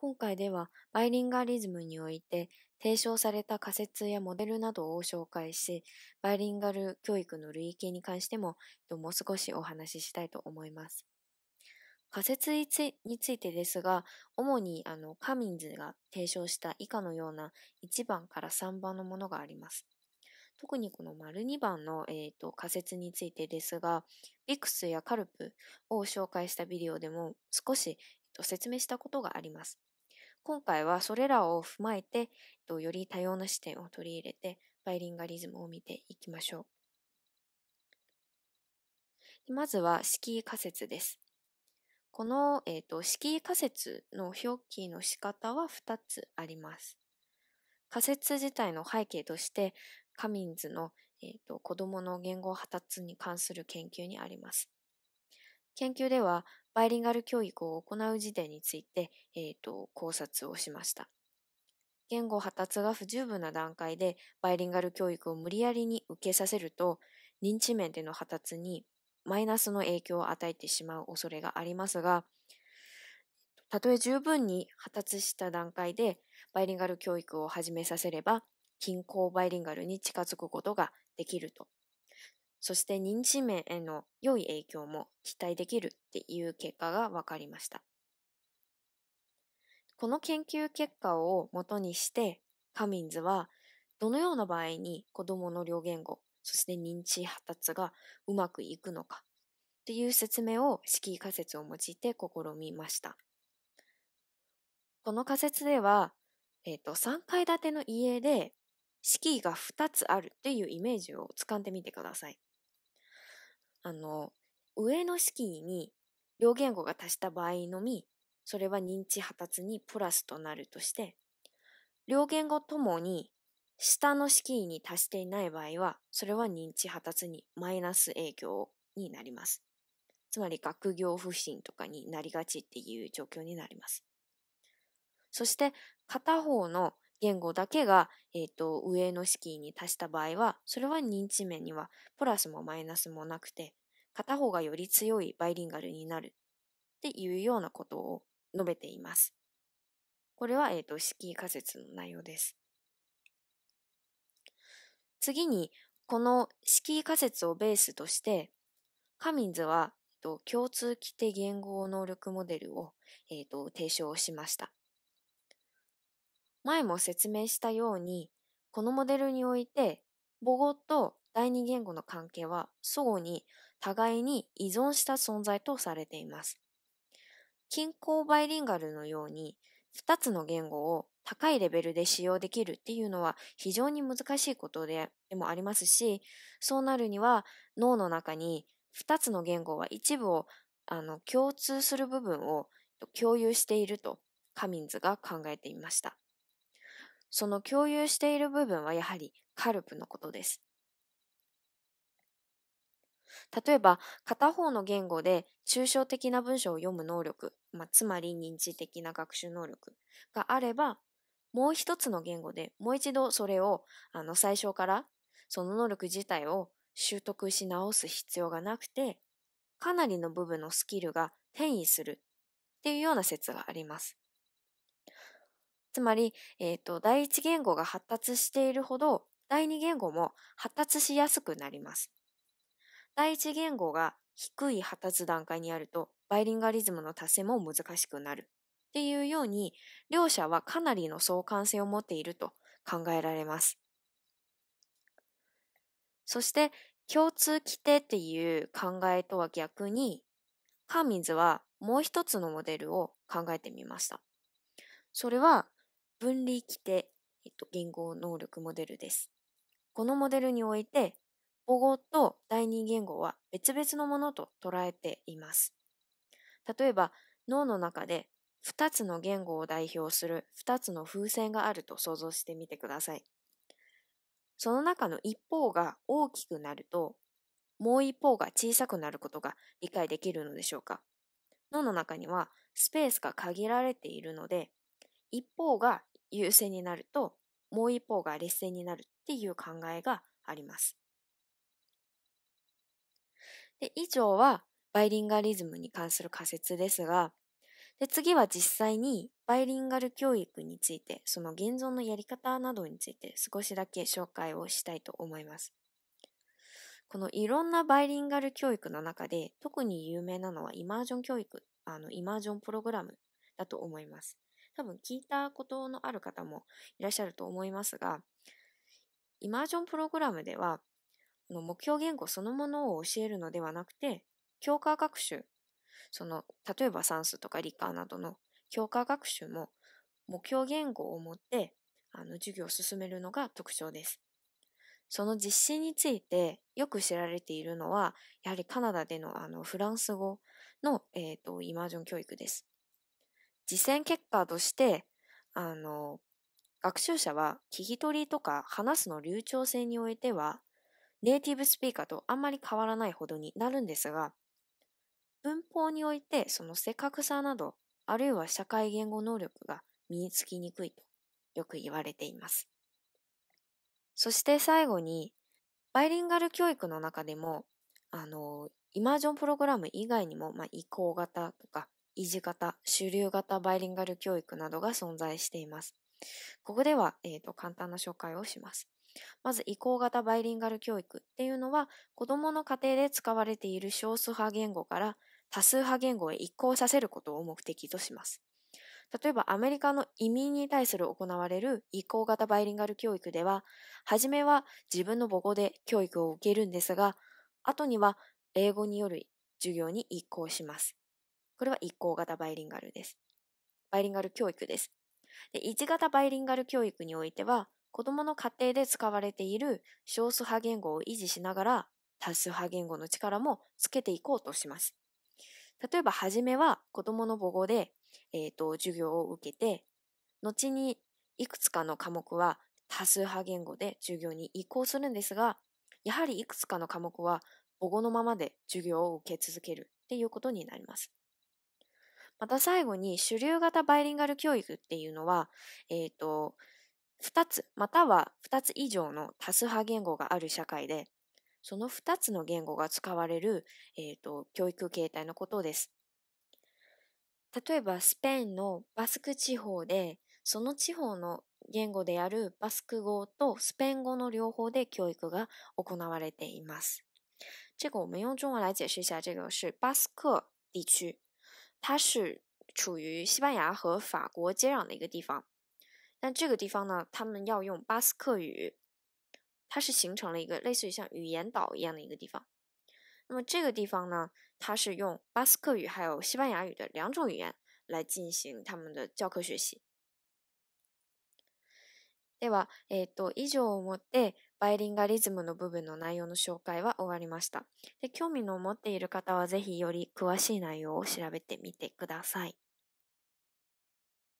今回ではバイリンガリズムにおいて提唱された仮説やモデルなどを紹介し、バイリンガル教育の類型に関してももう少しお話ししたいと思います。仮説についてですが、主にあのカミンズが提唱した以下のような1番から3番のものがあります。特にこの丸2番の、えーと、仮説についてですが、ビクスやカルプを紹介したビデオでも少し、えーと説明したことがあります。今回はそれらを踏まえて、より多様な視点を取り入れて、バイリンガリズムを見ていきましょう。まずは、式仮説です。この、えーと、敷式仮説の表記の仕方は2つあります。仮説自体の背景として、カミンズの、えーと、と子供の言語発達に関する研究にあります。研究では、バイリンガル教育を行う時点について、えーと、考察をしました。言語発達が不十分な段階でバイリンガル教育を無理やりに受けさせると認知面での発達にマイナスの影響を与えてしまう恐れがありますがたとえ十分に発達した段階でバイリンガル教育を始めさせれば均衡バイリンガルに近づくことができるとそして認知面への良い影響も期待できるっていう結果が分かりました。この研究結果を元にして、カミンズはどのような場合に子供の両言語、そして認知発達がうまくいくのかっていう説明を式仮説を用いて試みました。この仮説では、えっ、ー、と、3階建ての家で式が2つあるっていうイメージをつかんでみてください。あの、上の式に両言語が足した場合のみ、それは認知発達にプラスとなるとして、両言語ともに下の式に達していない場合は、それは認知発達にマイナス影響になります。つまり学業不振とかになりがちっていう状況になります。そして片方の言語だけが、えーと、上の式に達した場合は、それは認知面にはプラスもマイナスもなくて、片方がより強いバイリンガルになるっていうようなことを述べています。これは、えーと、式仮説の内容です。次に、この式仮説をベースとして、カミンズは、共通規定言語能力モデルを、えー、と提唱しました。前も説明したように、このモデルにおいて、母語と第二言語の関係は相互に互いに依存した存在とされています。均衡バイリンガルのように2つの言語を高いレベルで使用できるっていうのは非常に難しいことででもありますしそうなるには脳の中に2つの言語は一部をあの共通する部分を共有しているとカミンズが考えていました。その共有している部分はやはりカルプのことです。例えば片方の言語で抽象的な文章を読む能力、まあ、つまり認知的な学習能力があればもう一つの言語でもう一度それをあの最初からその能力自体を習得し直す必要がなくてかなりの部分のスキルが転移するっていうような説があります。つまり、えっ、ー、と、第一言語が発達しているほど、第二言語も発達しやすくなります。第一言語が低い発達段階にあると、バイリンガリズムの達成も難しくなる。っていうように、両者はかなりの相関性を持っていると考えられます。そして、共通規定っていう考えとは逆に、カーミンズはもう一つのモデルを考えてみました。それは、分離規定、えっと、言語能力モデルです。このモデルにおいて、母語と第二言語は別々のものと捉えています。例えば、脳の中で2つの言語を代表する2つの風船があると想像してみてください。その中の一方が大きくなると、もう一方が小さくなることが理解できるのでしょうか脳の中にはスペースが限られているので、一方が優勢になると、もう一方が劣勢になるっていう考えがあります。で以上はバイリンガリズムに関する仮説ですが、で次は実際にバイリンガル教育について、その現存のやり方などについて少しだけ紹介をしたいと思います。このいろんなバイリンガル教育の中で特に有名なのはイマージョン教育、あのイマージョンプログラムだと思います。多分聞いたことのある方もいらっしゃると思いますが、イマージョンプログラムでは、目標言語そのものを教えるのではなくて、教科学習、その、例えば算数とか理科などの教科学習も目標言語を持ってあの授業を進めるのが特徴です。その実施についてよく知られているのは、やはりカナダでのあのフランス語の、えーとイマージョン教育です。実践結果として、あの、学習者は聞き取りとか話すの流暢性においては、ネイティブスピーカーとあんまり変わらないほどになるんですが、文法においてその正確さなど、あるいは社会言語能力が身につきにくいとよく言われています。そして最後に、バイリンガル教育の中でも、あの、イマージョンプログラム以外にも、まあ、移行型とか、維持型、主流型バイリンガル教育などが存在しています。ここでは、えーと、簡単な紹介をします。まず移行型バイリンガル教育っていうのは子どもの家庭で使われている少数派言語から多数派言語へ移行させることを目的とします。例えばアメリカの移民に対する行われる移行型バイリンガル教育では、初めは自分の母語で教育を受けるんですが、後には英語による授業に移行します。これは一行型バイリンガルです。バイリンガル教育です。で型バイリンガル教育においては、子供の家庭で使われている少数派言語を維持しながら、多数派言語の力もつけていこうとします。例えば、初めは子供の母語で、えっ、ー、と、授業を受けて、後にいくつかの科目は多数派言語で授業に移行するんですが、やはりいくつかの科目は母語のままで授業を受け続けるっていうことになります。また最後に主流型バイリンガル教育っていうのは、えっ、ー、と、2つまたは2つ以上の多数派言語がある社会で、その2つの言語が使われる、えーと、と教育形態のことです。例えばスペインのバスク地方でその地方の言語であるバスク語とスペイン語の両方で教育が行われています。这个我们用中文来解释一下，这个是巴斯克地区。它是处于西班牙和法国接壤的一个地方，那这个地方呢，他们要用巴斯克语，它是形成了一个类似于像语言岛一样的一个地方。那么这个地方呢，它是用巴斯克语还有西班牙语的两种语言来进行他们的教科学习。では、えっ、ー、と、以上をもって、バイリンガリズムの部分の内容の紹介は終わりました。で興味の持っている方は、ぜひより詳しい内容を調べてみてください。